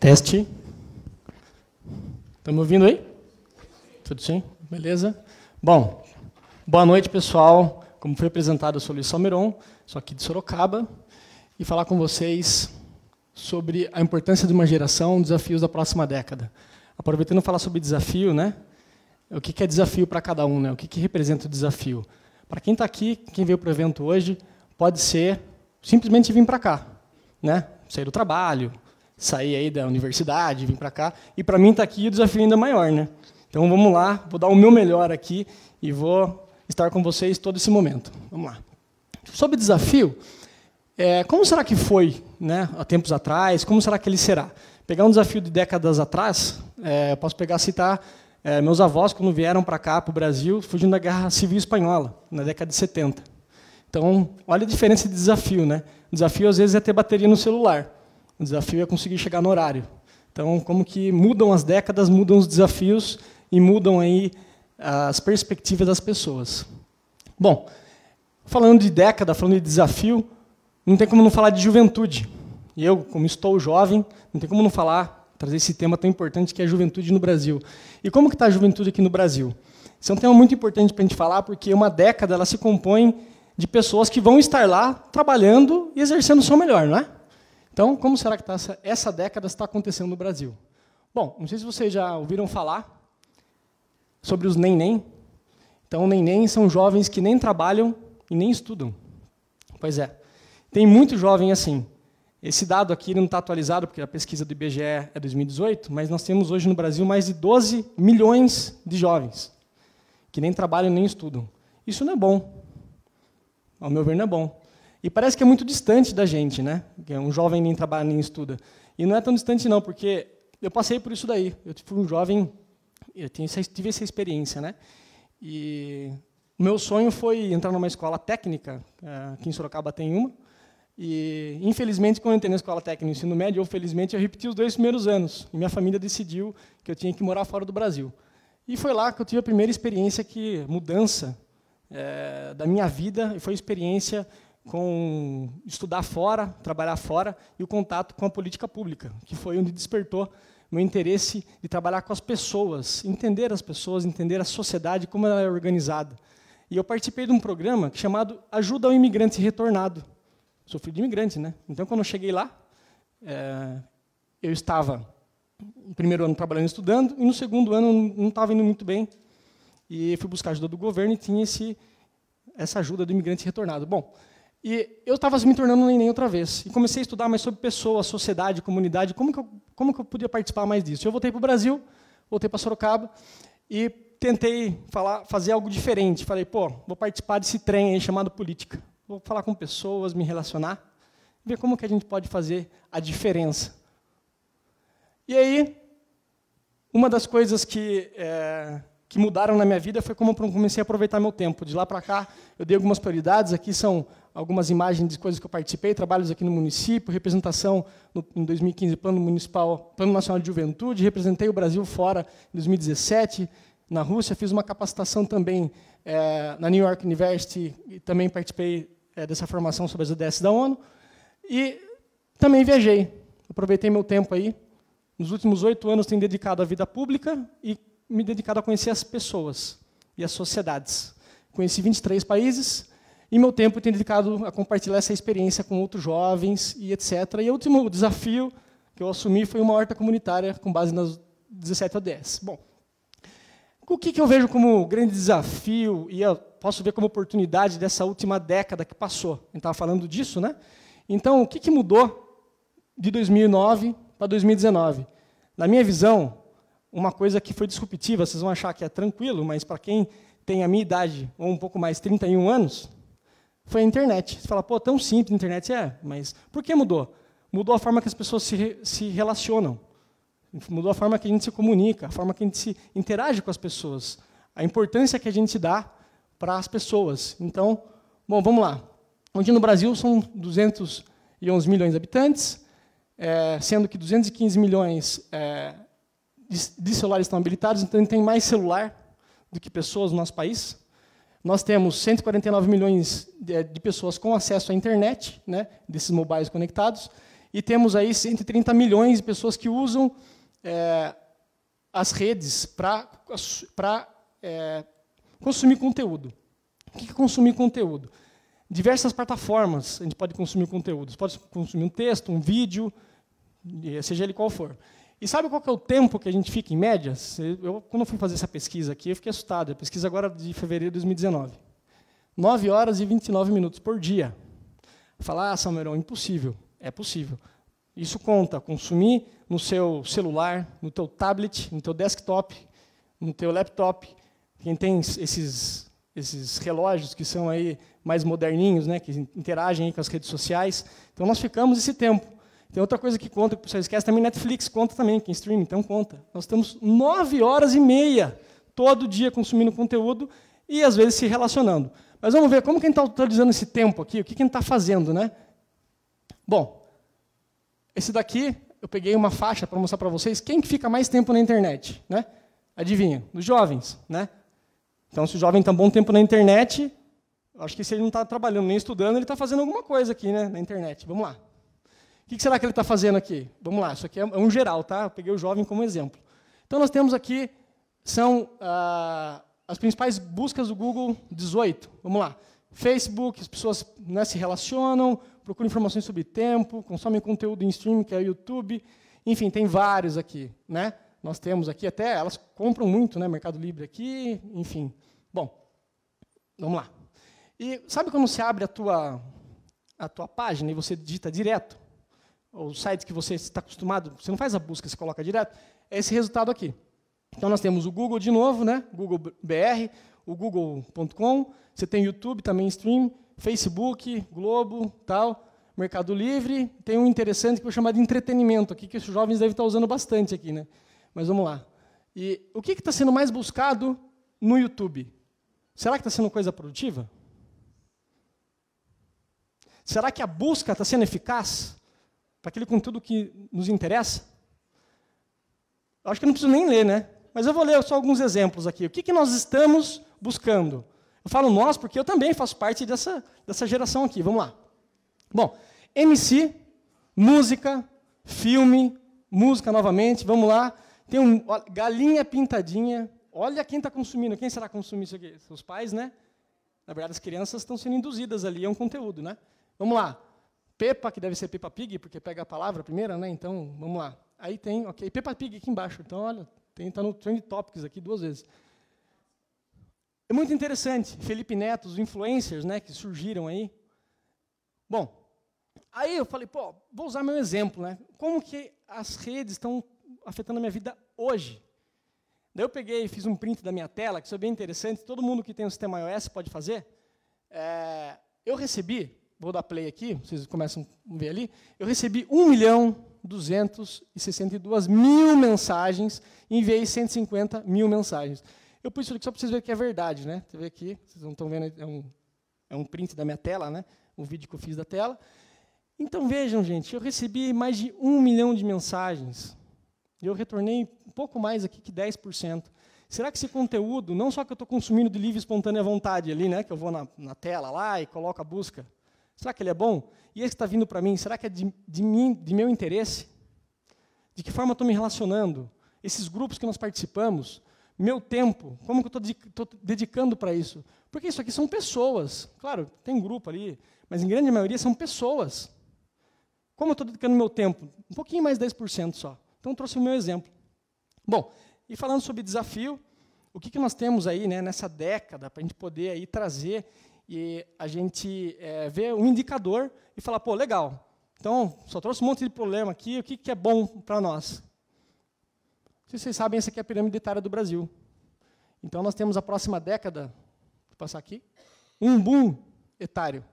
Teste. Estamos ouvindo aí? Tudo sim? Beleza? Bom, boa noite, pessoal. Como foi apresentado, eu sou Luiz Salmeron, sou aqui de Sorocaba, e falar com vocês sobre a importância de uma geração, desafios da próxima década. Aproveitando falar sobre desafio, né? O que é desafio para cada um, né? O que representa o desafio? Para quem está aqui, quem veio para o evento hoje, pode ser simplesmente vir para cá, né? Sair do trabalho, sair aí da universidade, vim para cá. E para mim está aqui o desafio ainda maior, né? Então vamos lá, vou dar o meu melhor aqui e vou estar com vocês todo esse momento. Vamos lá. Sobre desafio, é, como será que foi, né, há tempos atrás? Como será que ele será? Pegar um desafio de décadas atrás, é, posso pegar citar é, meus avós quando vieram para cá, para o Brasil, fugindo da Guerra Civil Espanhola, na década de 70. Então, olha a diferença de desafio, né? O desafio às vezes é ter bateria no celular. O desafio é conseguir chegar no horário. Então, como que mudam as décadas, mudam os desafios e mudam aí ah, as perspectivas das pessoas. Bom, falando de década, falando de desafio, não tem como não falar de juventude. E eu, como estou jovem, não tem como não falar, trazer esse tema tão importante que é a juventude no Brasil. E como que está a juventude aqui no Brasil? Isso é um tema muito importante para a gente falar, porque uma década ela se compõe de pessoas que vão estar lá trabalhando e exercendo o seu melhor, não é? Então, como será que tá essa, essa década está acontecendo no Brasil? Bom, não sei se vocês já ouviram falar sobre os neném. Então, neném são jovens que nem trabalham e nem estudam. Pois é. Tem muito jovem assim. Esse dado aqui não está atualizado, porque a pesquisa do IBGE é 2018, mas nós temos hoje no Brasil mais de 12 milhões de jovens que nem trabalham nem estudam. Isso não é bom. Ao meu ver, não é bom. E parece que é muito distante da gente, né? Que um jovem nem trabalha nem estuda. E não é tão distante não, porque eu passei por isso daí. Eu fui um jovem, eu tive essa experiência, né? E o meu sonho foi entrar numa escola técnica, é, aqui em Sorocaba tem uma. E infelizmente quando eu entrei na escola técnica ensino médio, eu felizmente eu repeti os dois primeiros anos. E minha família decidiu que eu tinha que morar fora do Brasil. E foi lá que eu tive a primeira experiência que mudança é, da minha vida e foi a experiência com estudar fora, trabalhar fora e o contato com a política pública, que foi onde despertou meu interesse de trabalhar com as pessoas, entender as pessoas, entender a sociedade, como ela é organizada. E eu participei de um programa chamado Ajuda ao Imigrante Retornado. Sou filho de imigrante, né? Então, quando eu cheguei lá, é, eu estava no primeiro ano trabalhando estudando e no segundo ano não estava indo muito bem. E fui buscar ajuda do governo e tinha esse, essa ajuda do imigrante retornado. Bom, e eu estava me tornando um neném outra vez. E comecei a estudar mais sobre pessoas, sociedade, comunidade, como que eu, como que eu podia participar mais disso. Eu voltei para o Brasil, voltei para Sorocaba e tentei falar, fazer algo diferente. Falei, pô, vou participar desse trem aí chamado política. Vou falar com pessoas, me relacionar, ver como que a gente pode fazer a diferença. E aí, uma das coisas que é, que mudaram na minha vida foi como eu comecei a aproveitar meu tempo. De lá para cá, eu dei algumas prioridades. Aqui são algumas imagens de coisas que eu participei, trabalhos aqui no município, representação no, em 2015, Plano Municipal, Plano Nacional de Juventude, representei o Brasil fora em 2017, na Rússia, fiz uma capacitação também é, na New York University e também participei é, dessa formação sobre as ODS da ONU. E também viajei, aproveitei meu tempo aí. Nos últimos oito anos, tenho dedicado à vida pública e me dedicado a conhecer as pessoas e as sociedades. Conheci 23 países e meu tempo tem dedicado a compartilhar essa experiência com outros jovens e etc. E o último desafio que eu assumi foi uma horta comunitária com base nas 17 ODS. Bom, o que, que eu vejo como grande desafio e eu posso ver como oportunidade dessa última década que passou? A gente estava falando disso, né? Então, o que, que mudou de 2009 para 2019? Na minha visão, uma coisa que foi disruptiva. Vocês vão achar que é tranquilo, mas para quem tem a minha idade, ou um pouco mais, 31 anos, foi a internet. Você fala, pô, tão simples a internet. É, mas por que mudou? Mudou a forma que as pessoas se, se relacionam. Mudou a forma que a gente se comunica, a forma que a gente se interage com as pessoas. A importância que a gente dá para as pessoas. Então, bom, vamos lá. Onde no Brasil são 211 milhões de habitantes, é, sendo que 215 milhões é, de celulares estão habilitados, então tem mais celular do que pessoas no nosso país. Nós temos 149 milhões eh, de, pessoas com acesso à internet, né, desses mobiles conectados, e temos aí 130 milhões de pessoas que usam é, as redes para é, eh, consumir conteúdo. O que é consumir conteúdo? Diversas plataformas a gente pode consumir conteúdos. Pode consumir um texto, um vídeo, seja ele qual for. E sabe qual que é o tempo que a gente fica em média? Eu, quando eu fui fazer essa pesquisa aqui, eu fiquei assustado. A pesquisa agora de fevereiro de 2019. 9 horas e 29 minutos por dia. Falar, ah, Samuel, impossível. É possível. Isso conta consumir no seu celular, no teu tablet, no teu desktop, no teu laptop. Quem tem esses, esses relógios que são aí mais moderninhos, né, que interagem com as redes sociais. Então nós ficamos esse tempo. Tem outra coisa que conta, que o pessoal esquece, também Netflix conta também, quem stream, então conta. Nós estamos nove horas e meia todo dia consumindo conteúdo e às vezes se relacionando. Mas vamos ver como quem está utilizando esse tempo aqui, o que quem está fazendo, né? Bom, esse daqui eu peguei uma faixa para mostrar para vocês quem que fica mais tempo na internet, né? Adivinha? Dos jovens, né? Então, se o jovem está um bom tempo na internet, acho que se ele não está trabalhando nem estudando, ele está fazendo alguma coisa aqui, né, na internet. Vamos lá. O que será que ele está fazendo aqui? Vamos lá, isso aqui é, é um geral, tá? Eu peguei o jovem como exemplo. Então, nós temos aqui, são ah, as principais buscas do Google 18. Vamos lá. Facebook, as pessoas né, se relacionam, procuram informações sobre tempo, consomem conteúdo em streaming, que é o YouTube. Enfim, tem vários aqui. Né? Nós temos aqui até, elas compram muito, né? Mercado Livre aqui, enfim. Bom, vamos lá. E sabe quando se abre a tua, a tua página e você digita direto? ou sites que você está acostumado, você não faz a busca, você coloca direto, é esse resultado aqui. Então nós temos o Google de novo, né? Google BR, o google.com, você tem YouTube também stream, Facebook, Globo, tal, Mercado Livre, tem um interessante que eu chamar de entretenimento aqui, que os jovens devem estar usando bastante aqui, né? Mas vamos lá. E o que está sendo mais buscado no YouTube? Será que está sendo coisa produtiva? Será que a busca está sendo eficaz? para aquele conteúdo que nos interessa? Eu acho que não preciso nem ler, né? Mas eu vou ler só alguns exemplos aqui. O que, que nós estamos buscando? Eu falo nós porque eu também faço parte dessa, dessa geração aqui. Vamos lá. Bom, MC, música, filme, música novamente. Vamos lá. Tem um ó, galinha pintadinha. Olha quem está consumindo. Quem será consumir isso aqui? Seus pais, né? Na verdade, as crianças estão sendo induzidas ali a é um conteúdo, né? Vamos lá. Peppa, que deve ser Peppa Pig, porque pega a palavra primeira, né? Então, vamos lá. Aí tem, ok, Peppa Pig aqui embaixo. Então, olha, está no Trend Topics aqui duas vezes. É muito interessante, Felipe Neto, os influencers né, que surgiram aí. Bom, aí eu falei, pô, vou usar meu exemplo, né? Como que as redes estão afetando a minha vida hoje? Daí eu peguei e fiz um print da minha tela, que isso é bem interessante, todo mundo que tem um sistema iOS pode fazer. É, eu recebi vou dar play aqui, vocês começam a ver ali, eu recebi 1 milhão 262 mil mensagens, enviei 150 mil mensagens. Eu pus isso aqui só para vocês verem que é verdade, né? Você vê aqui, vocês não estão vendo, é um, é um print da minha tela, né? Um vídeo que eu fiz da tela. Então vejam, gente, eu recebi mais de um milhão de mensagens. E eu retornei um pouco mais aqui que 10%. Será que esse conteúdo, não só que eu estou consumindo de livre espontânea vontade ali, né? Que eu vou na, na tela lá e coloco a busca, Será que ele é bom? E esse que está vindo para mim, será que é de, de, mim, de meu interesse? De que forma estou me relacionando? Esses grupos que nós participamos, meu tempo, como que eu estou dedicando para isso? Porque isso aqui são pessoas. Claro, tem grupo ali, mas em grande maioria são pessoas. Como eu estou dedicando meu tempo? Um pouquinho mais 10% só. Então, trouxe o meu exemplo. Bom, e falando sobre desafio, o que, que nós temos aí né, nessa década para a gente poder aí trazer e a gente é, vê um indicador e fala, pô, legal, então só trouxe um monte de problema aqui, o que, que é bom para nós? Se vocês sabem, essa aqui é a pirâmide etária do Brasil. Então nós temos a próxima década, vou passar aqui, um boom etário.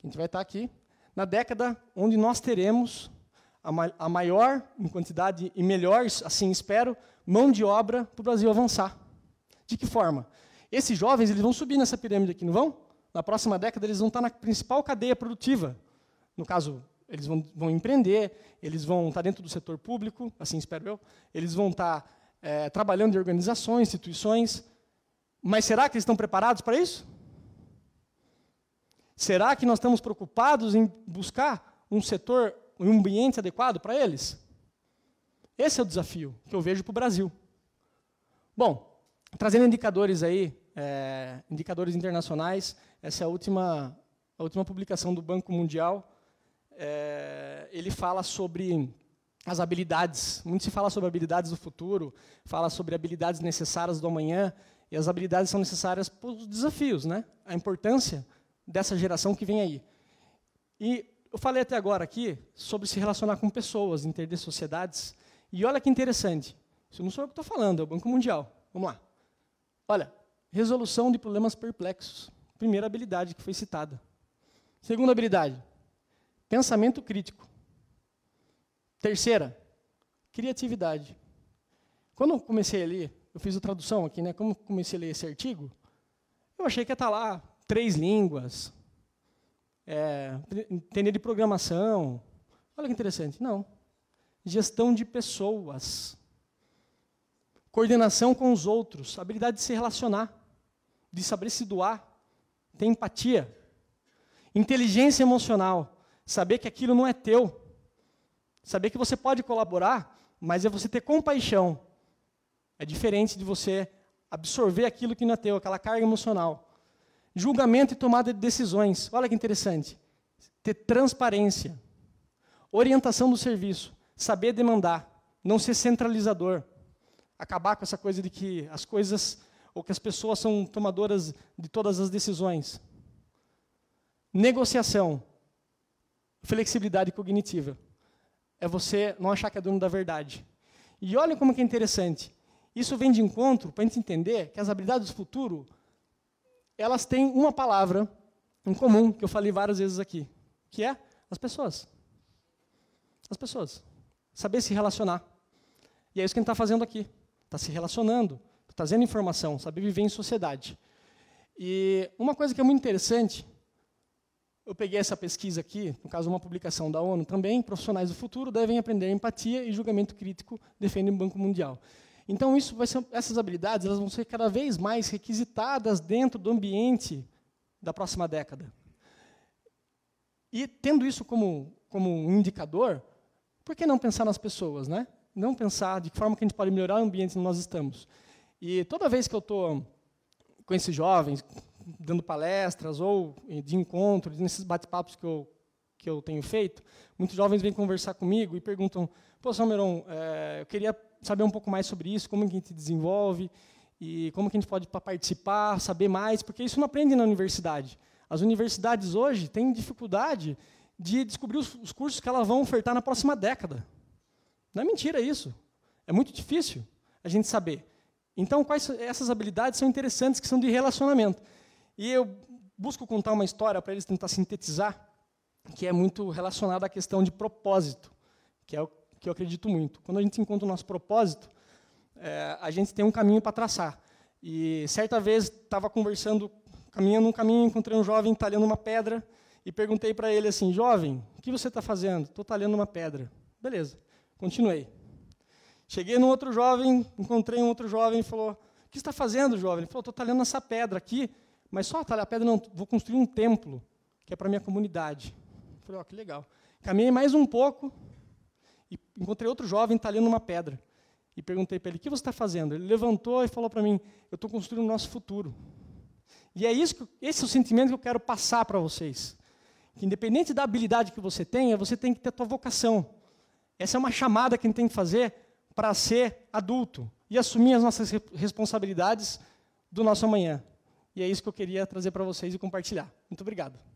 A gente vai estar aqui na década onde nós teremos a, ma a maior, em quantidade e melhor, assim espero, mão de obra para o Brasil avançar. De que forma? Esses jovens eles vão subir nessa pirâmide aqui, não vão? Na próxima década eles vão estar na principal cadeia produtiva. No caso, eles vão, vão empreender, eles vão estar dentro do setor público, assim espero eu, eles vão estar é, trabalhando em organizações, instituições. Mas será que eles estão preparados para isso? Será que nós estamos preocupados em buscar um setor, um ambiente adequado para eles? Esse é o desafio que eu vejo para o Brasil. Bom, trazendo indicadores aí é, indicadores internacionais. Essa é a última, a última publicação do Banco Mundial. É, ele fala sobre as habilidades. Muito se fala sobre habilidades do futuro, fala sobre habilidades necessárias do amanhã, e as habilidades são necessárias para os desafios, né? a importância dessa geração que vem aí. E eu falei até agora aqui sobre se relacionar com pessoas, entender sociedades, e olha que interessante, isso não sou eu que estou falando, é o Banco Mundial. Vamos lá. Olha, Resolução de problemas perplexos. Primeira habilidade que foi citada. Segunda habilidade, pensamento crítico. Terceira, criatividade. Quando eu comecei a ler, eu fiz a tradução aqui, né? Como comecei a ler esse artigo, eu achei que ia estar tá lá três línguas, é, entender de programação. Olha que interessante. Não. Gestão de pessoas. Coordenação com os outros, habilidade de se relacionar de saber se doar, ter empatia, inteligência emocional, saber que aquilo não é teu, saber que você pode colaborar, mas é você ter compaixão. É diferente de você absorver aquilo que não é teu, aquela carga emocional. Julgamento e tomada de decisões. Olha que interessante. Ter transparência. Orientação do serviço. Saber demandar. Não ser centralizador. Acabar com essa coisa de que as coisas ou que as pessoas são tomadoras de todas as decisões. Negociação, flexibilidade cognitiva. É você não achar que é dono da verdade. E olha como que é interessante. Isso vem de encontro para a gente entender que as habilidades do futuro, elas têm uma palavra em comum que eu falei várias vezes aqui, que é as pessoas. As pessoas. Saber se relacionar. E é isso que a gente está fazendo aqui. Está se relacionando trazendo informação, saber viver em sociedade. E uma coisa que é muito interessante, eu peguei essa pesquisa aqui, no caso uma publicação da ONU também, profissionais do futuro devem aprender empatia e julgamento crítico, defende o Banco Mundial. Então isso vai ser, essas habilidades elas vão ser cada vez mais requisitadas dentro do ambiente da próxima década. E tendo isso como como um indicador, por que não pensar nas pessoas, né? Não pensar de que forma que a gente pode melhorar o ambiente onde nós estamos. E toda vez que eu estou com esses jovens, dando palestras ou de encontro, nesses bate-papos que eu, que eu tenho feito, muitos jovens vêm conversar comigo e perguntam: Pô, Salmeron, é, eh, eu queria saber um pouco mais sobre isso, como que a gente desenvolve e como que a gente pode participar, saber mais, porque isso não aprende na universidade. As universidades hoje têm dificuldade de descobrir os, os cursos que elas vão ofertar na próxima década. Não é mentira isso. É muito difícil a gente saber. Então, quais essas habilidades são interessantes que são de relacionamento. E eu busco contar uma história para eles tentar sintetizar, que é muito relacionada à questão de propósito, que é o que eu acredito muito. Quando a gente encontra o nosso propósito, é, a gente tem um caminho para traçar. E certa vez estava conversando, caminhando um caminho, encontrei um jovem talhando tá uma pedra e perguntei para ele assim: "Jovem, o que você está fazendo?" "Estou talhando uma pedra." Beleza. Continuei. Cheguei num outro jovem, encontrei um outro jovem e falou: O que está fazendo, jovem? Ele falou: Estou talhando essa pedra aqui, mas só talhar pedra não, vou construir um templo, que é para minha comunidade. Eu falei: Ó, oh, que legal. Caminhei mais um pouco e encontrei outro jovem talhando uma pedra. E perguntei para ele: O que você está fazendo? Ele levantou e falou para mim: Eu estou construindo o nosso futuro. E é isso esse é o sentimento que eu quero passar para vocês. Que independente da habilidade que você tenha, você tem que ter a sua vocação. Essa é uma chamada que a gente tem que fazer para ser adulto e assumir as nossas responsabilidades do nosso amanhã. E é isso que eu queria trazer para vocês e compartilhar. Muito obrigado.